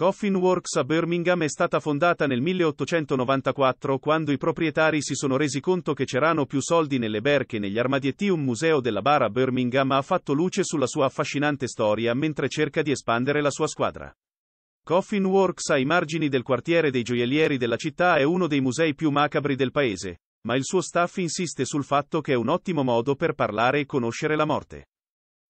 Coffin Works a Birmingham è stata fondata nel 1894 quando i proprietari si sono resi conto che c'erano più soldi nelle berche che negli armadietti. Un museo della bara a Birmingham ha fatto luce sulla sua affascinante storia mentre cerca di espandere la sua squadra. Coffin Works ai margini del quartiere dei gioiellieri della città è uno dei musei più macabri del paese, ma il suo staff insiste sul fatto che è un ottimo modo per parlare e conoscere la morte.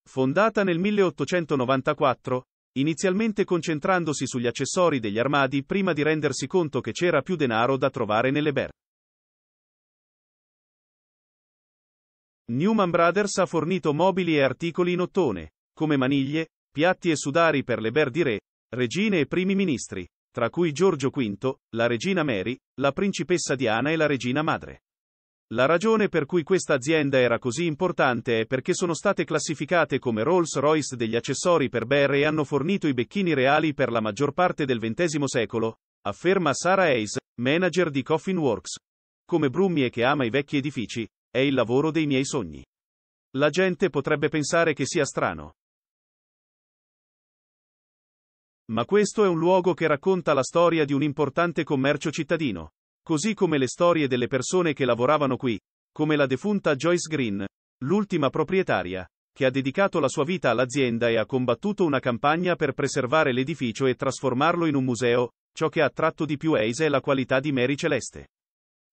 Fondata nel 1894, inizialmente concentrandosi sugli accessori degli armadi prima di rendersi conto che c'era più denaro da trovare nelle ber. Newman Brothers ha fornito mobili e articoli in ottone, come maniglie, piatti e sudari per le ber di re, regine e primi ministri, tra cui Giorgio V, la regina Mary, la principessa Diana e la regina madre. La ragione per cui questa azienda era così importante è perché sono state classificate come Rolls-Royce degli accessori per Behr e hanno fornito i becchini reali per la maggior parte del XX secolo, afferma Sarah Hayes, manager di Coffin Works. Come Brummie che ama i vecchi edifici, è il lavoro dei miei sogni. La gente potrebbe pensare che sia strano. Ma questo è un luogo che racconta la storia di un importante commercio cittadino. Così come le storie delle persone che lavoravano qui, come la defunta Joyce Green, l'ultima proprietaria, che ha dedicato la sua vita all'azienda e ha combattuto una campagna per preservare l'edificio e trasformarlo in un museo, ciò che ha attratto di più Ace è la qualità di Mary Celeste.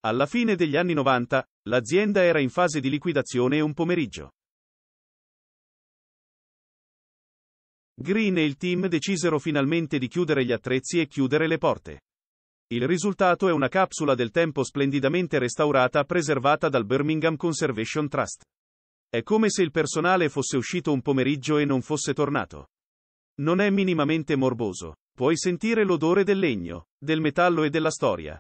Alla fine degli anni 90, l'azienda era in fase di liquidazione un pomeriggio. Green e il team decisero finalmente di chiudere gli attrezzi e chiudere le porte. Il risultato è una capsula del tempo splendidamente restaurata preservata dal Birmingham Conservation Trust. È come se il personale fosse uscito un pomeriggio e non fosse tornato. Non è minimamente morboso. Puoi sentire l'odore del legno, del metallo e della storia.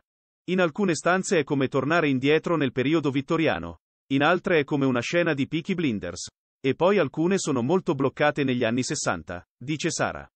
In alcune stanze è come tornare indietro nel periodo vittoriano, in altre è come una scena di Peaky Blinders. E poi alcune sono molto bloccate negli anni 60, dice Sara.